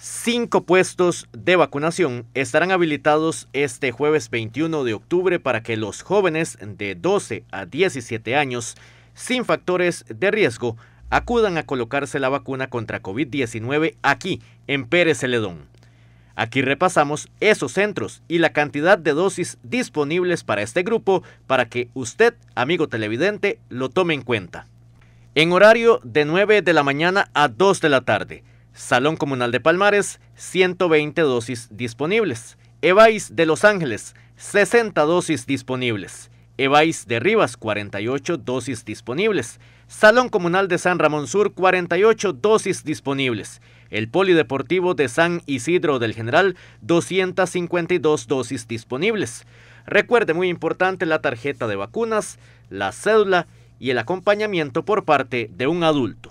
Cinco puestos de vacunación estarán habilitados este jueves 21 de octubre para que los jóvenes de 12 a 17 años sin factores de riesgo acudan a colocarse la vacuna contra COVID-19 aquí, en Pérez Celedón. Aquí repasamos esos centros y la cantidad de dosis disponibles para este grupo para que usted, amigo televidente, lo tome en cuenta. En horario de 9 de la mañana a 2 de la tarde Salón Comunal de Palmares, 120 dosis disponibles. EVAIS de Los Ángeles, 60 dosis disponibles. EVAIS de Rivas, 48 dosis disponibles. Salón Comunal de San Ramón Sur, 48 dosis disponibles. El Polideportivo de San Isidro del General, 252 dosis disponibles. Recuerde, muy importante, la tarjeta de vacunas, la cédula y el acompañamiento por parte de un adulto.